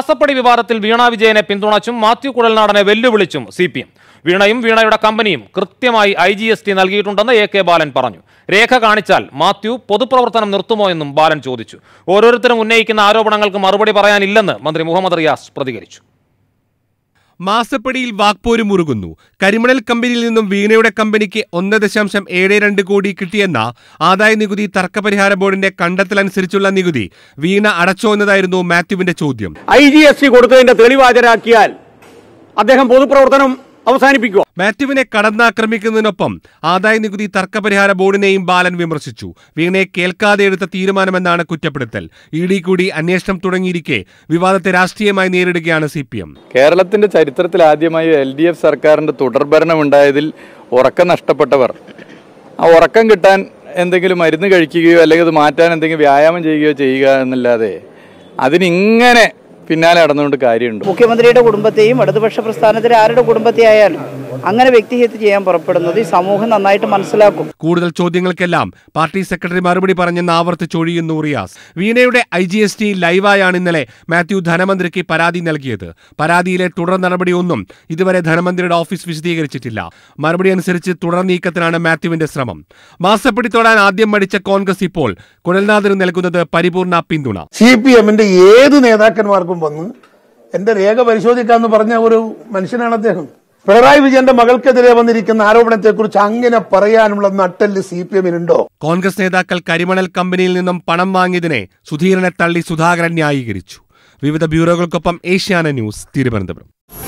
മാസപ്പടി വിവാദത്തിൽ വീണ വിജയനെ പിന്തുണച്ചും മാത്യു കുഴൽനാടനെ വെല്ലുവിളിച്ചും സി പി എം വീണയും വീണയുടെ കമ്പനിയും കൃത്യമായി ഐ ജി എസ് ടി നൽകിയിട്ടുണ്ടെന്ന് എ കെ ബാലൻ പറഞ്ഞു രേഖ കാണിച്ചാൽ മാത്യു പൊതുപ്രവർത്തനം നിർത്തുമോ എന്നും ബാലൻ ചോദിച്ചു ഓരോരുത്തരും ഉന്നയിക്കുന്ന ആരോപണങ്ങൾക്ക് മറുപടി പറയാനില്ലെന്ന് മന്ത്രി മുഹമ്മദ് റിയാസ് പ്രതികരിച്ചു മാസപ്പടിയിൽ വാക്പോര് മുറുകുന്നു കരിമണൽ കമ്പനിയിൽ നിന്നും വീണയുടെ കമ്പനിക്ക് ഒന്ന് ദശാംശം ഏഴ് രണ്ട് കോടി കിട്ടിയെന്ന ആദായ നികുതി തർക്കപരിഹാര ബോർഡിന്റെ കണ്ടെത്തലനുസരിച്ചുള്ള നികുതി വീണ അടച്ചോ എന്നതായിരുന്നു മാത്യുവിന്റെ ചോദ്യം ഐ ജി എസ് ടി കൊടുത്തതിന്റെ തെളിവാചരാക്കിയാൽ അദ്ദേഹം പൊതുപ്രവർത്തനം അവസാനിപ്പിക്കുക മാത്യുവിനെ കടന്നാക്രമിക്കുന്നതിനൊപ്പം ആദായ നികുതി തർക്കപരിഹാര ബോർഡിനെയും ബാലൻ വിമർശിച്ചു വീണയെ കേൾക്കാതെ എടുത്ത തീരുമാനമെന്നാണ് കുറ്റപ്പെടുത്തൽ ഇ ഡി കൂടി അന്വേഷണം തുടങ്ങിയിരിക്കെ വിവാദത്തെ രാഷ്ട്രീയമായി നേരിടുകയാണ് സി പി എം കേരളത്തിന്റെ ചരിത്രത്തിൽ ആദ്യമായി എൽ ഡി എഫ് സർക്കാരിന്റെ തുടർഭരണം ഉണ്ടായതിൽ ഉറക്കം നഷ്ടപ്പെട്ടവർ ആ ഉറക്കം കിട്ടാൻ എന്തെങ്കിലും മരുന്ന് കഴിക്കുകയോ അല്ലെങ്കിൽ അത് മാറ്റാൻ എന്തെങ്കിലും വ്യായാമം ചെയ്യുകയോ ചെയ്യുക എന്നല്ലാതെ അതിനിങ്ങനെ പിന്നാലെ നടന്നുകൊണ്ട് കാര്യമുണ്ട് മുഖ്യമന്ത്രിയുടെ കുടുംബത്തെയും ഇടതുപക്ഷ പ്രസ്ഥാനത്തിലെ ആരുടെ കുടുംബത്തെ ആയാലും അങ്ങനെ വ്യക്തിഹത്യ ചെയ്യാൻ പുറപ്പെടുന്നത് ഈ സമൂഹം നന്നായിട്ട് മനസ്സിലാക്കും കൂടുതൽ ചോദ്യങ്ങൾക്കെല്ലാം പാർട്ടി സെക്രട്ടറി മറുപടി പറഞ്ഞെന്ന് ഒഴിയുന്നു റിയാസ് വീണയുടെ ഐ ജി എസ് ടി ലൈവായാണ് ഇന്നലെ മാത്യു ധനമന്ത്രിക്ക് പരാതി നൽകിയത് പരാതിയിലെ തുടർ നടപടിയൊന്നും ഇതുവരെ ധനമന്ത്രിയുടെ ഓഫീസ് വിശദീകരിച്ചിട്ടില്ല മറുപടി അനുസരിച്ച് തുടർ നീക്കത്തിനാണ് മാത്യുവിന്റെ ശ്രമം മാസപ്പിടി തൊടാൻ ആദ്യം മടിച്ച കോൺഗ്രസ് ഇപ്പോൾ കുഴൽനാഥന് നൽകുന്നത് പരിപൂർണ പിന്തുണ സി പി എമ്മിന്റെ ഏത് നേതാക്കന്മാർക്കും വന്ന് എന്റെ രേഖ പരിശോധിക്കാന്ന് പറഞ്ഞ ഒരു മനുഷ്യനാണ് അദ്ദേഹം പിണറായി വിജയന്റെ മകൾക്കെതിരെ വന്നിരിക്കുന്ന ആരോപണത്തെക്കുറിച്ച് അങ്ങനെ പറയാനുള്ള നട്ടല് സി പി എമ്മിനുണ്ടോ കോൺഗ്രസ് നേതാക്കൾ കരിമണൽ കമ്പനിയിൽ നിന്നും പണം വാങ്ങിയതിനെ സുധീരനെ തള്ളി സുധാകരൻ ന്യായീകരിച്ചു വിവിധ ബ്യൂറോകൾക്കൊപ്പം ഏഷ്യാന ന്യൂസ് തിരുവനന്തപുരം